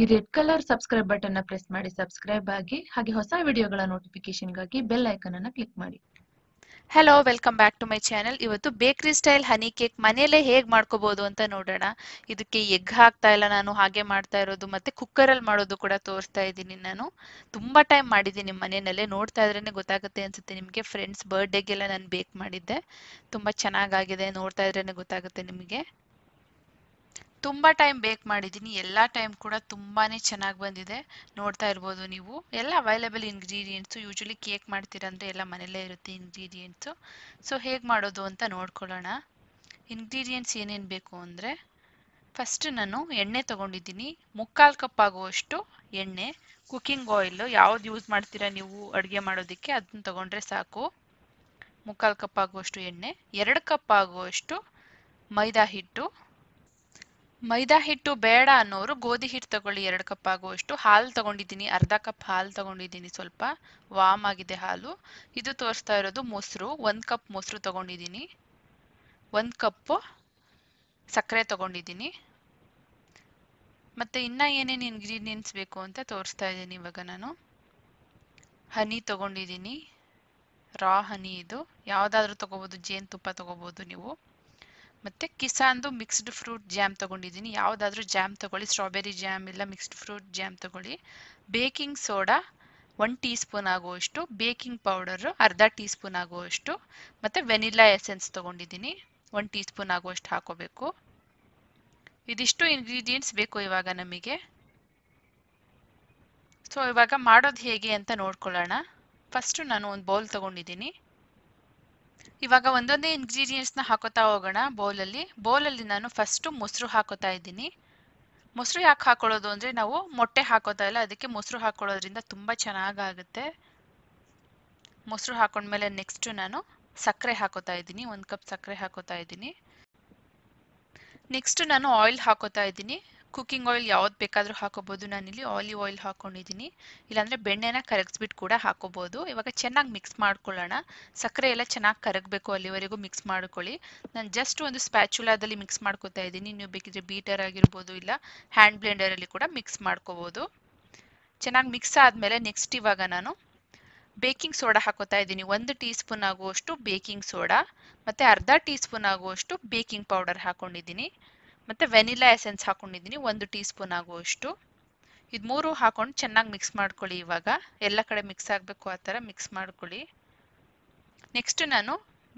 ಈ red colour subscribe button ನ press ಮಾಡಿ ಸಬ್ಸ್ಕ್ರೈಬ್ ಆಗಿ ಹಾಗೆ ಹೊಸ ವಿಡಿಯೋಗಳ ನೋಟಿಫಿಕೇಶನ್ ಗಾಗಿ ಬೆಲ್ ಐಕನ್ ಅನ್ನ ಕ್ಲಿಕ್ ಮಾಡಿ hello welcome back to my channel ಇವತ್ತು ಬೇಕರಿ ಸ್ಟೈಲ್ ಹನಿ ಕೇಕ್ ಮನೆಯಲ್ಲೇ ಹೇಗೆ ಮಾಡ್ಕೋಬಹುದು ಅಂತ ನೋಡೋಣ ಇದಕ್ಕೆ ಎಗ್ ಹಾಕ್ತಾ ಇಲ್ಲ ನಾನು ಹಾಗೆ ಮಾಡ್ತಾ ಇರೋದು ಮತ್ತೆ ಅಲ್ಲಿ ಮಾಡೋದು ಕೂಡ ತೋರಿಸ್ತಾ ಇದ್ದೀನಿ ನಾನು ತುಂಬಾ ಟೈಮ್ ಮಾಡಿದ್ದೀನಿ ಮನೆಯಲ್ಲೇ ನೋಡ್ತಾ ಇದ್ರೇನೆ ಗೊತ್ತಾಗುತ್ತೆ ಅನ್ಸುತ್ತೆ ನಿಮಗೆ ಫ್ರೆಂಡ್ಸ್ ಬರ್ಡೇಗೆಲ್ಲ ನಾನು ಬೇಕ್ ಮಾಡಿದ್ದೆ ತುಂಬಾ ಚೆನ್ನಾಗಾಗಿದೆ ನೋಡ್ತಾ ಇದ್ರೇನೆ ಗೊತ್ತಾಗುತ್ತೆ ನಿಮಗೆ ತುಂಬ ಟೈಮ್ ಬೇಕ್ ಮಾಡಿದ್ದೀನಿ ಎಲ್ಲ ಟೈಮ್ ಕೂಡ ತುಂಬಾ ಚೆನ್ನಾಗಿ ಬಂದಿದೆ ನೋಡ್ತಾ ಇರ್ಬೋದು ನೀವು ಎಲ್ಲ ಅವೈಲೇಬಲ್ ಇಂಗ್ರೀಡಿಯೆಂಟ್ಸು ಯೂಶ್ವಲಿ ಕೇಕ್ ಅಂದ್ರೆ ಎಲ್ಲ ಮನೆಯಲ್ಲೇ ಇರುತ್ತೆ ಇಂಗ್ರೀಡಿಯೆಂಟ್ಸು ಸೊ ಹೇಗೆ ಮಾಡೋದು ಅಂತ ನೋಡ್ಕೊಳ್ಳೋಣ ಇಂಗ್ರೀಡಿಯೆಂಟ್ಸ್ ಏನೇನು ಬೇಕು ಅಂದರೆ ಫಸ್ಟ್ ನಾನು ಎಣ್ಣೆ ತೊಗೊಂಡಿದ್ದೀನಿ ಮುಕ್ಕಾಲು ಕಪ್ ಆಗುವಷ್ಟು ಎಣ್ಣೆ ಕುಕ್ಕಿಂಗ್ ಆಯಿಲ್ ಯಾವ್ದು ಯೂಸ್ ಮಾಡ್ತೀರಾ ನೀವು ಅಡುಗೆ ಮಾಡೋದಕ್ಕೆ ಅದನ್ನ ತೊಗೊಂಡ್ರೆ ಸಾಕು ಮುಕ್ಕಾಲು ಕಪ್ ಆಗುವಷ್ಟು ಎಣ್ಣೆ ಎರಡು ಕಪ್ ಆಗುವಷ್ಟು ಮೈದಾ ಹಿಟ್ಟು ಮೈದಾ ಹಿಟ್ಟು ಬೇಡ ಅನ್ನೋರು ಗೋಧಿ ಹಿಟ್ಟು ತಗೊಳ್ಳಿ ಎರಡು ಕಪ್ ಆಗುವಷ್ಟು ಹಾಲು ತಗೊಂಡಿದ್ದೀನಿ ಅರ್ಧ ಕಪ್ ಹಾಲು ತಗೊಂಡಿದ್ದೀನಿ ಸ್ವಲ್ಪ ವಾಮ್ ಆಗಿದೆ ಹಾಲು ಇದು ತೋರಿಸ್ತಾ ಇರೋದು ಮೊಸರು ಒಂದು ಕಪ್ ಮೊಸರು ತಗೊಂಡಿದ್ದೀನಿ ಒಂದು ಕಪ್ಪು ಸಕ್ಕರೆ ತಗೊಂಡಿದ್ದೀನಿ ಮತ್ತು ಇನ್ನೂ ಏನೇನು ಇಂಗ್ರೀಡಿಯೆಂಟ್ಸ್ ಬೇಕು ಅಂತ ತೋರಿಸ್ತಾ ಇದ್ದೀನಿ ಇವಾಗ ನಾನು ಹನಿ ತಗೊಂಡಿದ್ದೀನಿ ರಾ ಹನಿ ಇದು ಯಾವುದಾದ್ರೂ ತಗೋಬೋದು ಜೇನುತುಪ್ಪ ತಗೋಬೋದು ನೀವು ಮತ್ತು ಕಿಸಾನ್ದು ಮಿಕ್ಸ್ಡ್ ಫ್ರೂಟ್ ಜ್ಯಾಮ್ ತೊಗೊಂಡಿದ್ದೀನಿ ಯಾವುದಾದ್ರೂ ಜ್ಯಾಮ್ ತೊಗೊಳ್ಳಿ ಸ್ಟ್ರಾಬೆರಿ ಜ್ಯಾಮ್ ಇಲ್ಲ ಮಿಕ್ಸ್ಡ್ ಫ್ರೂಟ್ ಜ್ಯಾಮ್ ತೊಗೊಳ್ಳಿ baking soda one teaspoon ಆಗುವಷ್ಟು ಬೇಕಿಂಗ್ ಪೌಡರು ಅರ್ಧ ಟೀ ಸ್ಪೂನ್ ಆಗುವಷ್ಟು ಮತ್ತು ವೆನಿಲ್ಲಾ ಎಸೆನ್ಸ್ ತೊಗೊಂಡಿದ್ದೀನಿ ಒನ್ ಟೀ ಸ್ಪೂನ್ ಆಗುವಷ್ಟು ಹಾಕೋಬೇಕು ಇದಿಷ್ಟು ಇಂಗ್ರೀಡಿಯೆಂಟ್ಸ್ ಬೇಕು ಇವಾಗ ನಮಗೆ ಸೊ ಇವಾಗ ಮಾಡೋದು ಹೇಗೆ ಅಂತ ನೋಡ್ಕೊಳ್ಳೋಣ ಫಸ್ಟು ನಾನು ಒಂದು ಬೌಲ್ ತೊಗೊಂಡಿದ್ದೀನಿ ಇವಾಗ ಒಂದೊಂದೇ ಇಂಗ್ರೀಡಿಯೆಂಟ್ಸ್ನ ಹಾಕೋತಾ ಹೋಗೋಣ ಬೌಲಲ್ಲಿ ಬೌಲಲ್ಲಿ ನಾನು ಫಸ್ಟು ಮೊಸರು ಹಾಕೋತಾ ಇದ್ದೀನಿ ಮೊಸರು ಯಾಕೆ ಹಾಕೊಳ್ಳೋದು ಅಂದರೆ ನಾವು ಮೊಟ್ಟೆ ಹಾಕೋತಾ ಇಲ್ಲ ಅದಕ್ಕೆ ಮೊಸರು ಹಾಕೊಳ್ಳೋದ್ರಿಂದ ತುಂಬ ಚೆನ್ನಾಗಾಗುತ್ತೆ ಮೊಸರು ಹಾಕೊಂಡ್ಮೇಲೆ ನೆಕ್ಸ್ಟು ನಾನು ಸಕ್ಕರೆ ಹಾಕೋತಾ ಇದ್ದೀನಿ ಒಂದು ಕಪ್ ಸಕ್ಕರೆ ಹಾಕೋತಾ ಇದ್ದೀನಿ ನೆಕ್ಸ್ಟು ನಾನು ಆಯಿಲ್ ಹಾಕೋತಾ ಇದ್ದೀನಿ ಕುಕ್ಕಿಂಗ್ ಆಯಿಲ್ ಯಾವ್ದು ಬೇಕಾದರೂ ಹಾಕೋಬೋದು ನಾನಿಲ್ಲಿ ಆಲಿವ್ ಆಯಿಲ್ ಹಾಕೊಂಡಿದ್ದೀನಿ ಇಲ್ಲಾಂದರೆ ಬೆಣ್ಣೆನ ಕರಗಿಸ್ಬಿಟ್ಟು ಕೂಡ ಹಾಕೋಬೋದು ಇವಾಗ ಚೆನ್ನಾಗಿ ಮಿಕ್ಸ್ ಮಾಡ್ಕೊಳ್ಳೋಣ ಸಕ್ಕರೆ ಎಲ್ಲ ಚೆನ್ನಾಗಿ ಕರಗಬೇಕು ಅಲ್ಲಿವರೆಗೂ ಮಿಕ್ಸ್ ಮಾಡ್ಕೊಳ್ಳಿ ನಾನು ಜಸ್ಟ್ ಒಂದು ಸ್ಪ್ಯಾಚುಲಾದಲ್ಲಿ ಮಿಕ್ಸ್ ಮಾಡ್ಕೊತಾ ಇದ್ದೀನಿ ನೀವು ಬೇಕಿದ್ರೆ ಬೀಟರ್ ಆಗಿರ್ಬೋದು ಇಲ್ಲ ಹ್ಯಾಂಡ್ ಬ್ಲೆಂಡರಲ್ಲಿ ಕೂಡ ಮಿಕ್ಸ್ ಮಾಡ್ಕೋಬೋದು ಚೆನ್ನಾಗಿ ಮಿಕ್ಸ್ ಆದಮೇಲೆ ನೆಕ್ಸ್ಟ್ ಇವಾಗ ನಾನು ಬೇಕಿಂಗ್ ಸೋಡಾ ಹಾಕೋತಾ ಇದ್ದೀನಿ ಒಂದು ಟೀ ಸ್ಪೂನ್ ಆಗುವಷ್ಟು ಬೇಕಿಂಗ್ ಸೋಡಾ ಮತ್ತು ಅರ್ಧ ಟೀ ಸ್ಪೂನ್ ಆಗುವಷ್ಟು ಬೇಕಿಂಗ್ ಪೌಡರ್ ಹಾಕ್ಕೊಂಡಿದ್ದೀನಿ ಮತ್ತು ವೆನಿಲಾ ಎಸೆನ್ಸ್ ಹಾಕೊಂಡಿದ್ದೀನಿ ಒಂದು ಟೀ ಸ್ಪೂನ್ ಆಗುವಷ್ಟು ಇದು ಮೂರು ಹಾಕೊಂಡು ಚೆನ್ನಾಗಿ ಮಿಕ್ಸ್ ಮಾಡ್ಕೊಳ್ಳಿ ಇವಾಗ ಎಲ್ಲ ಕಡೆ ಮಿಕ್ಸ್ ಆಗಬೇಕು ಆ ಥರ ಮಿಕ್ಸ್ ಮಾಡ್ಕೊಳ್ಳಿ ನೆಕ್ಸ್ಟ್ ನಾನು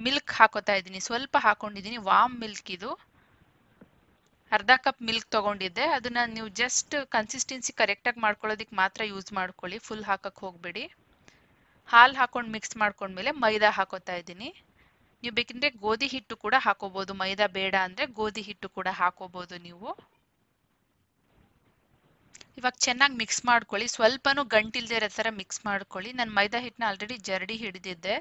ಮಿಲ್ಕ್ ಹಾಕೋತಾ ಇದ್ದೀನಿ ಸ್ವಲ್ಪ ಹಾಕೊಂಡಿದ್ದೀನಿ ವಾಮ್ ಮಿಲ್ಕ್ ಇದು ಅರ್ಧ ಕಪ್ ಮಿಲ್ಕ್ ತೊಗೊಂಡಿದ್ದೆ ಅದನ್ನು ನೀವು ಜಸ್ಟ್ ಕನ್ಸಿಸ್ಟೆನ್ಸಿ ಕರೆಕ್ಟಾಗಿ ಮಾಡ್ಕೊಳ್ಳೋದಕ್ಕೆ ಮಾತ್ರ ಯೂಸ್ ಮಾಡ್ಕೊಳ್ಳಿ ಫುಲ್ ಹಾಕಕ್ಕೆ ಹೋಗಬೇಡಿ ಹಾಲು ಹಾಕೊಂಡು ಮಿಕ್ಸ್ ಮಾಡ್ಕೊಂಡ್ಮೇಲೆ ಮೈದಾ ಹಾಕೋತಾ ಇದ್ದೀನಿ ನೀವು ಬೇಕಂದ್ರೆ ಗೋಧಿ ಹಿಟ್ಟು ಕೂಡ ಹಾಕೋಬಹುದು ಮೈದಾ ಬೇಡ ಅಂದ್ರೆ ಗೋಧಿ ಹಿಟ್ಟು ಕೂಡ ಹಾಕೋಬಹುದು ನೀವು ಇವಾಗ ಚೆನ್ನಾಗಿ ಮಿಕ್ಸ್ ಮಾಡ್ಕೊಳ್ಳಿ ಸ್ವಲ್ಪನೂ ಗಂಟಿಲ್ದೇ ಇರೋ ಥರ ಮಿಕ್ಸ್ ಮಾಡ್ಕೊಳ್ಳಿ ನಾನು ಮೈದಾ ಹಿಟ್ಟನ್ನ ಆಲ್ರೆಡಿ ಜರಡಿ ಹಿಡಿದಿದ್ದೆ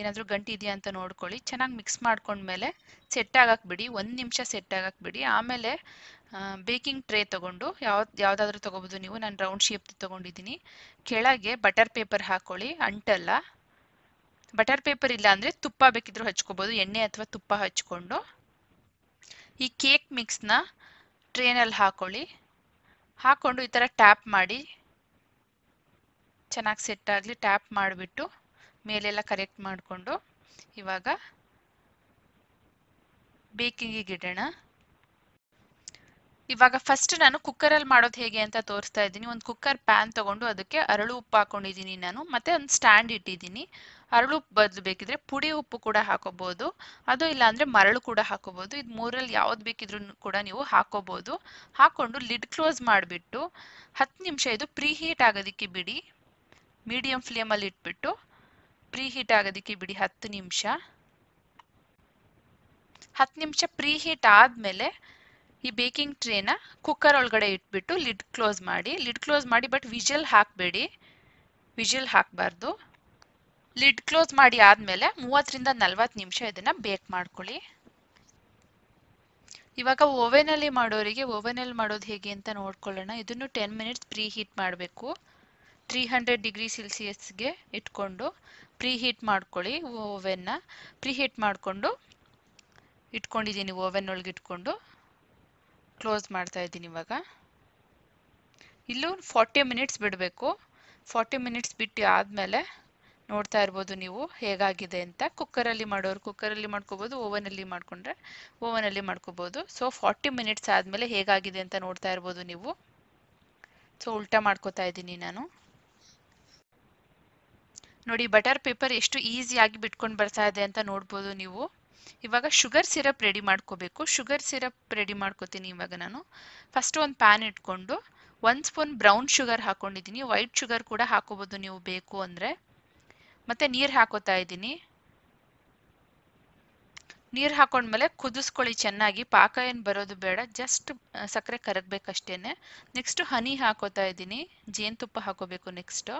ಏನಾದರೂ ಗಂಟಿ ಇದೆಯಾ ಅಂತ ನೋಡ್ಕೊಳ್ಳಿ ಚೆನ್ನಾಗಿ ಮಿಕ್ಸ್ ಮಾಡ್ಕೊಂಡ್ಮೇಲೆ ಸೆಟ್ ಬಿಡಿ ಒಂದು ನಿಮಿಷ ಸೆಟ್ ಬಿಡಿ ಆಮೇಲೆ ಬೇಕಿಂಗ್ ಟ್ರೇ ತೊಗೊಂಡು ಯಾವ್ದು ಯಾವುದಾದ್ರೂ ತೊಗೋಬೋದು ನೀವು ನಾನು ರೌಂಡ್ ಶೇಪ್ ತೊಗೊಂಡಿದ್ದೀನಿ ಕೆಳಗೆ ಬಟರ್ ಪೇಪರ್ ಹಾಕ್ಕೊಳ್ಳಿ ಅಂಟಲ್ಲ ಬಟರ್ ಪೇಪರ್ ಇಲ್ಲ ಅಂದ್ರೆ ತುಪ್ಪ ಬೇಕಿದ್ರು ಹಚ್ಕೋಬಹುದು ಎಣ್ಣೆ ಅಥವಾ ತುಪ್ಪ ಹಚ್ಕೊಂಡು ಈ ಕೇಕ್ ಮಿಕ್ಸ್ನ ಟ್ರೇನಲ್ಲಿ ಹಾಕೊಳ್ಳಿ ಹಾಕ್ಕೊಂಡು ಈ ಥರ ಟ್ಯಾಪ್ ಮಾಡಿ ಚೆನ್ನಾಗಿ ಸೆಟ್ ಆಗಲಿ ಟ್ಯಾಪ್ ಮಾಡಿಬಿಟ್ಟು ಮೇಲೆಲ್ಲ ಕರೆಕ್ಟ್ ಮಾಡಿಕೊಂಡು ಇವಾಗ ಬೇಕಿಂಗಿಗೆ ಇಡೋಣ ಇವಾಗ ಫಸ್ಟ್ ನಾನು ಕುಕ್ಕರಲ್ಲಿ ಮಾಡೋದು ಹೇಗೆ ಅಂತ ತೋರಿಸ್ತಾ ಇದ್ದೀನಿ ಒಂದು ಕುಕ್ಕರ್ ಪ್ಯಾನ್ ತಗೊಂಡು ಅದಕ್ಕೆ ಅರಳು ಉಪ್ಪು ಹಾಕೊಂಡಿದ್ದೀನಿ ನಾನು ಮತ್ತೆ ಒಂದು ಸ್ಟ್ಯಾಂಡ್ ಇಟ್ಟಿದ್ದೀನಿ ಅರಳು ಬದಲು ಬೇಕಿದ್ರೆ ಪುಡಿ ಉಪ್ಪು ಕೂಡ ಹಾಕೋಬಹುದು ಅದು ಇಲ್ಲ ಅಂದ್ರೆ ಮರಳು ಕೂಡ ಹಾಕೋಬಹುದು ಇದು ಮೂರಲ್ಲಿ ಯಾವ್ದು ಬೇಕಿದ್ರು ಕೂಡ ನೀವು ಹಾಕೋಬಹುದು ಹಾಕೊಂಡು ಲಿಡ್ ಕ್ಲೋಸ್ ಮಾಡಿಬಿಟ್ಟು ಹತ್ತು ನಿಮಿಷ ಇದು ಪ್ರೀ ಹೀಟ್ ಆಗೋದಿಕ್ಕೆ ಬಿಡಿ ಮೀಡಿಯಂ ಫ್ಲೇಮಲ್ಲಿ ಇಟ್ಬಿಟ್ಟು ಪ್ರೀ ಹೀಟ್ ಆಗೋದಿಕ್ಕೆ ಬಿಡಿ ಹತ್ತು ನಿಮಿಷ ಹತ್ತು ನಿಮಿಷ ಪ್ರೀ ಹೀಟ್ ಆದಮೇಲೆ ಈ ಬೇಕಿಂಗ್ ಟ್ರೇನ ಕುಕ್ಕರ್ ಒಳಗಡೆ ಇಟ್ಬಿಟ್ಟು ಲಿಡ್ ಕ್ಲೋಸ್ ಮಾಡಿ ಲಿಡ್ ಕ್ಲೋಸ್ ಮಾಡಿ ಬಟ್ ವಿಜಲ್ ಹಾಕಬೇಡಿ ವಿಜಲ್ ಹಾಕಬಾರ್ದು ಲಿಡ್ ಕ್ಲೋಸ್ ಮಾಡಿ ಆದಮೇಲೆ ಮೂವತ್ತರಿಂದ ನಲ್ವತ್ತು ನಿಮಿಷ ಇದನ್ನು ಬೇಕ್ ಮಾಡ್ಕೊಳ್ಳಿ ಇವಾಗ ಓವೆನಲ್ಲಿ ಮಾಡೋರಿಗೆ ಓವನಲ್ಲಿ ಮಾಡೋದು ಹೇಗೆ ಅಂತ ನೋಡ್ಕೊಳ್ಳೋಣ ಇದನ್ನು ಟೆನ್ ಮಿನಿಟ್ಸ್ ಪ್ರೀ ಹೀಟ್ ಮಾಡಬೇಕು ತ್ರೀ ಹಂಡ್ರೆಡ್ ಡಿಗ್ರಿ ಸೆಲ್ಸಿಯಸ್ಗೆ ಇಟ್ಕೊಂಡು ಪ್ರೀ ಹೀಟ್ ಮಾಡ್ಕೊಳ್ಳಿ ಓವೆನ್ನ ಪ್ರೀ ಹೀಟ್ ಮಾಡಿಕೊಂಡು ಇಟ್ಕೊಂಡಿದ್ದೀನಿ ಓವೆನ್ ಒಳಗೆ ಇಟ್ಕೊಂಡು ಕ್ಲೋಸ್ ಮಾಡ್ತಾ ಇದ್ದೀನಿ ಇವಾಗ ಇಲ್ಲೂ ಫಾರ್ಟಿ ಮಿನಿಟ್ಸ್ ಬಿಡಬೇಕು ಫಾರ್ಟಿ ಮಿನಿಟ್ಸ್ ಬಿಟ್ಟು ಆದಮೇಲೆ ನೋಡ್ತಾ ಇರ್ಬೋದು ನೀವು ಹೇಗಾಗಿದೆ ಅಂತ ಕುಕ್ಕರಲ್ಲಿ ಮಾಡೋರು ಕುಕ್ಕರಲ್ಲಿ ಮಾಡ್ಕೋಬೋದು ಓವನಲ್ಲಿ ಮಾಡ್ಕೊಂಡ್ರೆ ಓವನಲ್ಲಿ ಮಾಡ್ಕೋಬೋದು ಸೊ ಫಾರ್ಟಿ ಮಿನಿಟ್ಸ್ ಆದಮೇಲೆ ಹೇಗಾಗಿದೆ ಅಂತ ನೋಡ್ತಾ ಇರ್ಬೋದು ನೀವು ಸೊ ಉಲ್ಟಾ ಮಾಡ್ಕೋತಾ ಇದ್ದೀನಿ ನಾನು ನೋಡಿ ಬಟರ್ ಪೇಪರ್ ಎಷ್ಟು ಈಸಿಯಾಗಿ ಬಿಟ್ಕೊಂಡು ಬರ್ತಾ ಇದೆ ಅಂತ ನೋಡ್ಬೋದು ನೀವು ಇವಾಗ ಶುಗರ್ ಸಿರಪ್ ರೆಡಿ ಮಾಡ್ಕೋಬೇಕು ಶುಗರ್ ಸಿರಪ್ ರೆಡಿ ಮಾಡ್ಕೋತೀನಿ ಇವಾಗ ನಾನು ಫಸ್ಟ್ ಒಂದು ಪ್ಯಾನ್ ಇಟ್ಕೊಂಡು ಒಂದು ಸ್ಪೂನ್ ಬ್ರೌನ್ ಶುಗರ್ ಹಾಕ್ಕೊಂಡಿದ್ದೀನಿ ವೈಟ್ ಶುಗರ್ ಕೂಡ ಹಾಕೋಬೋದು ನೀವು ಬೇಕು ಅಂದರೆ ಮತ್ತೆ ನೀರು ಹಾಕೋತಾ ಇದ್ದೀನಿ ನೀರು ಹಾಕೊಂಡ್ಮೇಲೆ ಕುದಿಸ್ಕೊಳ್ಳಿ ಚೆನ್ನಾಗಿ ಪಾಕ ಏನು ಬರೋದು ಬೇಡ ಜಸ್ಟ್ ಸಕ್ಕರೆ ಕರಗ್ಬೇಕಷ್ಟೇನೆ ನೆಕ್ಸ್ಟು ಹನಿ ಹಾಕೋತಾ ಇದ್ದೀನಿ ಜೇನುತುಪ್ಪ ಹಾಕೋಬೇಕು ನೆಕ್ಸ್ಟು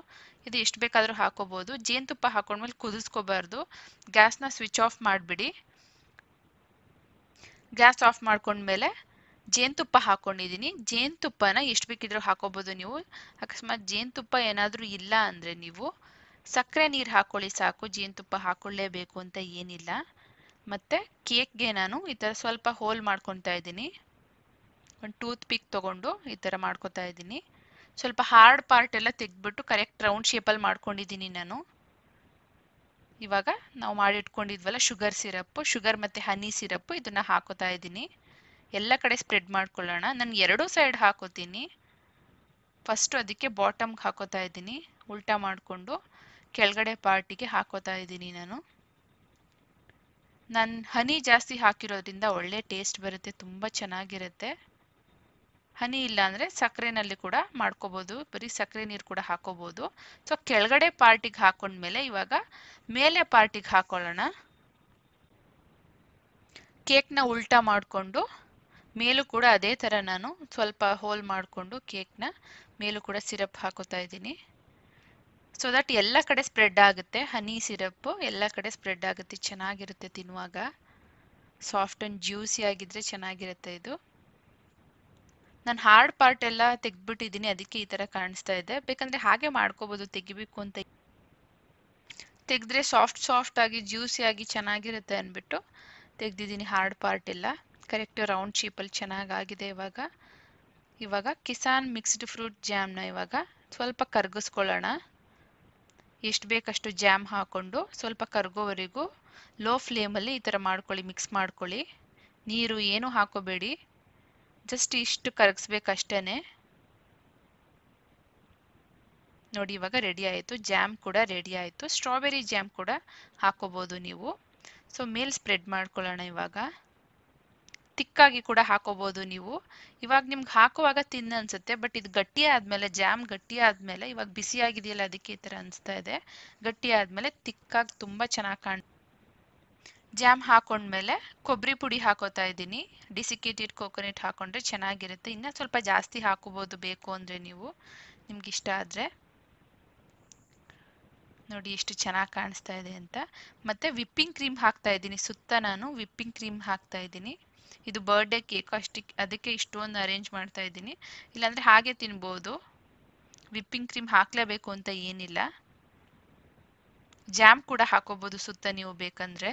ಇದು ಎಷ್ಟು ಬೇಕಾದರೂ ಹಾಕೋಬೋದು ಜೇನುತುಪ್ಪ ಹಾಕೊಂಡ್ಮೇಲೆ ಕುದಿಸ್ಕೋಬಾರ್ದು ಗ್ಯಾಸ್ನ ಸ್ವಿಚ್ ಆಫ್ ಮಾಡಿಬಿಡಿ ಗ್ಯಾಸ್ ಆಫ್ ಮಾಡ್ಕೊಂಡ್ಮೇಲೆ ಜೇನುತುಪ್ಪ ಹಾಕೊಂಡಿದ್ದೀನಿ ಜೇನುತುಪ್ಪನ ಎಷ್ಟು ಬೇಕಿದ್ರೂ ಹಾಕೋಬೋದು ನೀವು ಅಕಸ್ಮಾತ್ ಜೇನುತುಪ್ಪ ಏನಾದರೂ ಇಲ್ಲ ಅಂದರೆ ನೀವು ಸಕ್ಕರೆ ನೀರು ಹಾಕೊಳ್ಳಿ ಸಾಕು ಜೇನುತುಪ್ಪ ಹಾಕೊಳ್ಳೇಬೇಕು ಅಂತ ಏನಿಲ್ಲ ಮತ್ತು ಕೇಕ್ಗೆ ನಾನು ಈ ಥರ ಸ್ವಲ್ಪ ಹೋಲ್ ಮಾಡ್ಕೊತಾ ಇದ್ದೀನಿ ಒಂದು ಟೂತ್ ಪಿಕ್ ತೊಗೊಂಡು ಈ ಥರ ಮಾಡ್ಕೊತಾ ಇದ್ದೀನಿ ಸ್ವಲ್ಪ ಹಾರ್ಡ್ ಪಾರ್ಟ್ ಎಲ್ಲ ತೆಗೆದ್ಬಿಟ್ಟು ಕರೆಕ್ಟ್ ರೌಂಡ್ ಶೇಪಲ್ಲಿ ಮಾಡ್ಕೊಂಡಿದ್ದೀನಿ ನಾನು ಇವಾಗ ನಾವು ಮಾಡಿಟ್ಕೊಂಡಿದ್ವಲ್ಲ ಶುಗರ್ ಸಿರಪ್ಪು ಶುಗರ್ ಮತ್ತು ಹನಿ ಸಿರಪ್ಪು ಇದನ್ನು ಹಾಕೋತಾ ಇದ್ದೀನಿ ಎಲ್ಲ ಕಡೆ ಸ್ಪ್ರೆಡ್ ಮಾಡ್ಕೊಳ್ಳೋಣ ನಾನು ಎರಡೂ ಸೈಡ್ ಹಾಕೋತೀನಿ ಫಸ್ಟು ಅದಕ್ಕೆ ಬಾಟಮ್ಗೆ ಹಾಕೋತಾ ಇದ್ದೀನಿ ಉಲ್ಟಾ ಮಾಡಿಕೊಂಡು ಕೆಳಗಡೆ ಪಾರ್ಟಿಗೆ ಹಾಕೋತಾ ಇದ್ದೀನಿ ನಾನು ನನ್ನ ಹನಿ ಜಾಸ್ತಿ ಹಾಕಿರೋದ್ರಿಂದ ಒಳ್ಳೆ ಟೇಸ್ಟ್ ಬರುತ್ತೆ ತುಂಬ ಚೆನ್ನಾಗಿರುತ್ತೆ ಹನಿ ಇಲ್ಲಾಂದರೆ ಸಕ್ಕರೆನಲ್ಲಿ ಕೂಡ ಮಾಡ್ಕೋಬೋದು ಬರೀ ಸಕ್ಕರೆ ನೀರು ಕೂಡ ಹಾಕೋಬೋದು ಸೊ ಕೆಳಗಡೆ ಪಾರ್ಟಿಗೆ ಹಾಕೊಂಡ್ಮೇಲೆ ಇವಾಗ ಮೇಲೆ ಪಾರ್ಟಿಗೆ ಹಾಕೊಳ್ಳೋಣ ಕೇಕ್ನ ಉಲ್ಟಾ ಮಾಡಿಕೊಂಡು ಮೇಲೂ ಕೂಡ ಅದೇ ಥರ ನಾನು ಸ್ವಲ್ಪ ಹೋಲ್ ಮಾಡಿಕೊಂಡು ಕೇಕ್ನ ಮೇಲೂ ಕೂಡ ಸಿರಪ್ ಹಾಕೋತಾ ಇದ್ದೀನಿ ಸೊ ದಟ್ ಎಲ್ಲ ಕಡೆ ಸ್ಪ್ರೆಡ್ ಆಗುತ್ತೆ ಹನಿ ಸಿರಪ್ಪು ಎಲ್ಲ ಕಡೆ ಸ್ಪ್ರೆಡ್ ಆಗುತ್ತೆ ಚೆನ್ನಾಗಿರುತ್ತೆ ತಿನ್ನುವಾಗ ಸಾಫ್ಟ್ ಆ್ಯಂಡ್ ಜ್ಯೂಸಿ ಆಗಿದ್ರೆ ಚೆನ್ನಾಗಿರುತ್ತೆ ಇದು ನಾನು ಹಾರ್ಡ್ ಪಾರ್ಟ್ ಎಲ್ಲ ತೆಗ್ದುಬಿಟ್ಟಿದ್ದೀನಿ ಅದಕ್ಕೆ ಈ ಥರ ಕಾಣಿಸ್ತಾ ಇದೆ ಬೇಕಂದರೆ ಹಾಗೆ ಮಾಡ್ಕೋಬೋದು ತೆಗಿಬೇಕು ಅಂತ ತೆಗೆದ್ರೆ ಸಾಫ್ಟ್ ಸಾಫ್ಟ್ ಆಗಿ ಜ್ಯೂಸಿ ಆಗಿ ಚೆನ್ನಾಗಿರುತ್ತೆ ಅಂದ್ಬಿಟ್ಟು ತೆಗ್ದಿದ್ದೀನಿ ಹಾರ್ಡ್ ಪಾರ್ಟ್ ಎಲ್ಲ ಕರೆಕ್ಟ್ ರೌಂಡ್ ಶೇಪಲ್ಲಿ ಚೆನ್ನಾಗಾಗಿದೆ ಇವಾಗ ಇವಾಗ ಕಿಸಾನ್ ಮಿಕ್ಸ್ಡ್ ಫ್ರೂಟ್ ಜ್ಯಾಮ್ನ ಇವಾಗ ಸ್ವಲ್ಪ ಕರ್ಗಿಸ್ಕೊಳ್ಳೋಣ ಎಷ್ಟು ಬೇಕಷ್ಟು ಜ್ಯಾಮ್ ಹಾಕ್ಕೊಂಡು ಸ್ವಲ್ಪ ಕರಗೋವರೆಗೂ ಲೋ ಫ್ಲೇಮಲ್ಲಿ ಈ ಥರ ಮಾಡ್ಕೊಳ್ಳಿ ಮಿಕ್ಸ್ ಮಾಡ್ಕೊಳ್ಳಿ ನೀರು ಏನೂ ಹಾಕೋಬೇಡಿ ಜಸ್ಟ್ ಇಷ್ಟು ಕರಗಿಸ್ಬೇಕಷ್ಟೇ ನೋಡಿ ಇವಾಗ ರೆಡಿ ಆಯಿತು ಜ್ಯಾಮ್ ಕೂಡ ರೆಡಿ ಆಯಿತು ಸ್ಟ್ರಾಬೆರಿ ಜ್ಯಾಮ್ ಕೂಡ ಹಾಕೋಬೋದು ನೀವು ಸೊ ಮೇಲೆ ಸ್ಪ್ರೆಡ್ ಮಾಡ್ಕೊಳ್ಳೋಣ ಇವಾಗ ತಿಕ್ಕಾಗಿ ಕೂಡ ಹಾಕೋಬಹುದು ನೀವು ಇವಾಗ ನಿಮ್ಗೆ ಹಾಕುವಾಗ ತಿನ್ನ ಅನ್ಸುತ್ತೆ ಬಟ್ ಇದು ಗಟ್ಟಿ ಆದ್ಮೇಲೆ ಜಾಮ್ ಗಟ್ಟಿ ಆದ್ಮೇಲೆ ಇವಾಗ ಬಿಸಿ ಆಗಿದೆಯಲ್ಲ ಅದಕ್ಕೆ ಈ ತರ ಅನಿಸ್ತಾ ಇದೆ ಗಟ್ಟಿ ಆದ್ಮೇಲೆ ತಿಕ್ಕಾಗಿ ತುಂಬಾ ಚೆನ್ನಾಗಿ ಕಾಣ್ ಜಾಮ್ ಹಾಕೊಂಡ್ಮೇಲೆ ಕೊಬ್ಬರಿ ಪುಡಿ ಹಾಕೋತಾ ಇದ್ದೀನಿ ಡಿಸಿಕೇಟೆಡ್ ಕೋಕೋನಟ್ ಹಾಕೊಂಡ್ರೆ ಚೆನ್ನಾಗಿರುತ್ತೆ ಇನ್ನ ಸ್ವಲ್ಪ ಜಾಸ್ತಿ ಹಾಕೋಬಹುದು ಬೇಕು ಅಂದ್ರೆ ನೀವು ನಿಮ್ಗೆ ಇಷ್ಟ ಆದ್ರೆ ನೋಡಿ ಎಷ್ಟು ಚೆನ್ನಾಗಿ ಕಾಣಿಸ್ತಾ ಇದೆ ಅಂತ ಮತ್ತೆ ವಿಪ್ಪಿಂಗ್ ಕ್ರೀಮ್ ಹಾಕ್ತಾ ಇದ್ದೀನಿ ಸುತ್ತ ನಾನು ವಿಪ್ಪಿಂಗ್ ಕ್ರೀಮ್ ಹಾಕ್ತಾ ಇದ್ದೀನಿ ಇದು ಬರ್ಡೇ ಕೇಕ್ ಅಷ್ಟಕ್ಕೆ ಅದಕ್ಕೆ ಇಷ್ಟೊಂದು ಅರೇಂಜ್ ಮಾಡ್ತಾ ಇದ್ದೀನಿ ಇಲ್ಲಾಂದರೆ ಹಾಗೆ ತಿನ್ಬೋದು ವಿಪ್ಪಿಂಗ್ ಕ್ರೀಮ್ ಹಾಕ್ಲೇಬೇಕು ಅಂತ ಏನಿಲ್ಲ ಜ್ಯಾಮ್ ಕೂಡ ಹಾಕೋಬೋದು ಸುತ್ತ ನೀವು ಬೇಕಂದರೆ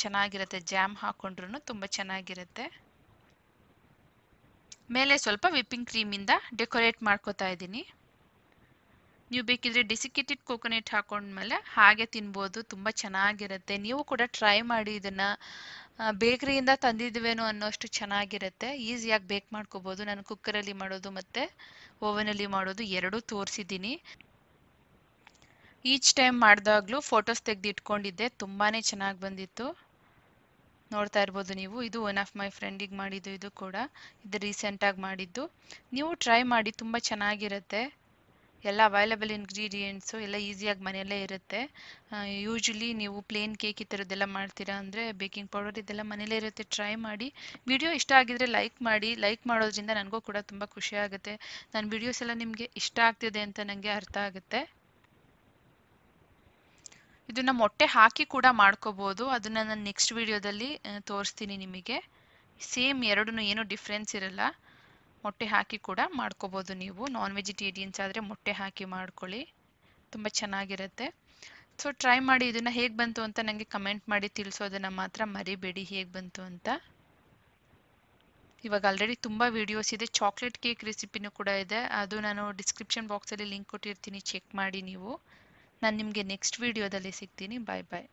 ಚೆನ್ನಾಗಿರುತ್ತೆ ಜ್ಯಾಮ್ ಹಾಕೊಂಡ್ರೂ ತುಂಬ ಚೆನ್ನಾಗಿರುತ್ತೆ ಮೇಲೆ ಸ್ವಲ್ಪ ವಿಪ್ಪಿಂಗ್ ಕ್ರೀಮಿಂದ ಡೆಕೋರೇಟ್ ಮಾಡ್ಕೋತಾ ಇದ್ದೀನಿ ನೀವು ಬೇಕಿದ್ರೆ ಡಿಸಿಕೇಟೆಡ್ ಕೋಕೋನೆಟ್ ಹಾಕೊಂಡ್ಮೇಲೆ ಹಾಗೆ ತಿನ್ಬೋದು ತುಂಬ ಚೆನ್ನಾಗಿರುತ್ತೆ ನೀವು ಕೂಡ ಟ್ರೈ ಮಾಡಿ ಇದನ್ನು ಬೇಕ್ರಿಯಿಂದ ತಂದಿದ್ವೇನೋ ಅನ್ನೋಷ್ಟು ಚೆನ್ನಾಗಿರುತ್ತೆ ಈಸಿಯಾಗಿ ಬೇಕ್ ಮಾಡ್ಕೋಬೋದು ನಾನು ಕುಕ್ಕರಲ್ಲಿ ಮಾಡೋದು ಮತ್ತು ಓವನಲ್ಲಿ ಮಾಡೋದು ಎರಡೂ ತೋರಿಸಿದ್ದೀನಿ ಈಚ್ ಟೈಮ್ ಮಾಡಿದಾಗಲೂ ಫೋಟೋಸ್ ತೆಗೆದು ಇಟ್ಕೊಂಡಿದ್ದೆ ತುಂಬಾ ಚೆನ್ನಾಗಿ ಬಂದಿತ್ತು ನೋಡ್ತಾ ಇರ್ಬೋದು ನೀವು ಇದು ಒನ್ ಆಫ್ ಮೈ ಫ್ರೆಂಡಿಗೆ ಮಾಡಿದ್ದು ಇದು ಕೂಡ ಇದು ರೀಸೆಂಟಾಗಿ ಮಾಡಿದ್ದು ನೀವು ಟ್ರೈ ಮಾಡಿ ತುಂಬ ಚೆನ್ನಾಗಿರುತ್ತೆ ಎಲ್ಲ ಅವೈಲೇಬಲ್ ಇಂಗ್ರೀಡಿಯೆಂಟ್ಸು ಎಲ್ಲ ಈಸಿಯಾಗಿ ಮನೆಯಲ್ಲೇ ಇರುತ್ತೆ ಯೂಶ್ವಲಿ ನೀವು ಪ್ಲೇನ್ ಕೇಕ್ ಈ ಥರದ್ದೆಲ್ಲ ಮಾಡ್ತೀರಾ ಅಂದರೆ ಬೇಕಿಂಗ್ ಪೌಡರ್ ಇದೆಲ್ಲ ಮನೆಯಲ್ಲೇ ಇರುತ್ತೆ ಟ್ರೈ ಮಾಡಿ ವಿಡಿಯೋ ಇಷ್ಟ ಆಗಿದರೆ ಲೈಕ್ ಮಾಡಿ ಲೈಕ್ ಮಾಡೋದ್ರಿಂದ ನನಗೂ ಕೂಡ ತುಂಬ ಖುಷಿ ಆಗುತ್ತೆ ನನ್ನ ವಿಡಿಯೋಸ್ ಎಲ್ಲ ನಿಮಗೆ ಇಷ್ಟ ಆಗ್ತಿದೆ ಅಂತ ನನಗೆ ಅರ್ಥ ಆಗುತ್ತೆ ಇದನ್ನು ಮೊಟ್ಟೆ ಹಾಕಿ ಕೂಡ ಮಾಡ್ಕೋಬೋದು ಅದನ್ನು ನಾನು ನೆಕ್ಸ್ಟ್ ವಿಡಿಯೋದಲ್ಲಿ ತೋರಿಸ್ತೀನಿ ನಿಮಗೆ ಸೇಮ್ ಎರಡೂ ಏನೂ ಡಿಫ್ರೆನ್ಸ್ ಇರಲ್ಲ ಮೊಟ್ಟೆ ಹಾಕಿ ಕೂಡ ಮಾಡ್ಕೋಬೋದು ನೀವು ನಾನ್ ವೆಜಿಟೇರಿಯನ್ಸ್ ಆದರೆ ಮೊಟ್ಟೆ ಹಾಕಿ ಮಾಡ್ಕೊಳ್ಳಿ ತುಂಬ ಚೆನ್ನಾಗಿರುತ್ತೆ ಸೊ ಟ್ರೈ ಮಾಡಿ ಇದನ್ನು ಹೇಗೆ ಬಂತು ಅಂತ ನನಗೆ ಕಮೆಂಟ್ ಮಾಡಿ ತಿಳಿಸೋದನ್ನು ಮಾತ್ರ ಮರಿಬೇಡಿ ಹೇಗೆ ಬಂತು ಅಂತ ಇವಾಗ ಆಲ್ರೆಡಿ ತುಂಬ ವೀಡಿಯೋಸ್ ಇದೆ ಚಾಕ್ಲೇಟ್ ಕೇಕ್ ರೆಸಿಪಿನೂ ಕೂಡ ಇದೆ ಅದು ನಾನು ಡಿಸ್ಕ್ರಿಪ್ಷನ್ ಬಾಕ್ಸಲ್ಲಿ ಲಿಂಕ್ ಕೊಟ್ಟಿರ್ತೀನಿ ಚೆಕ್ ಮಾಡಿ ನೀವು ನಾನು ನಿಮಗೆ ನೆಕ್ಸ್ಟ್ ವೀಡಿಯೋದಲ್ಲಿ ಸಿಗ್ತೀನಿ ಬಾಯ್ ಬಾಯ್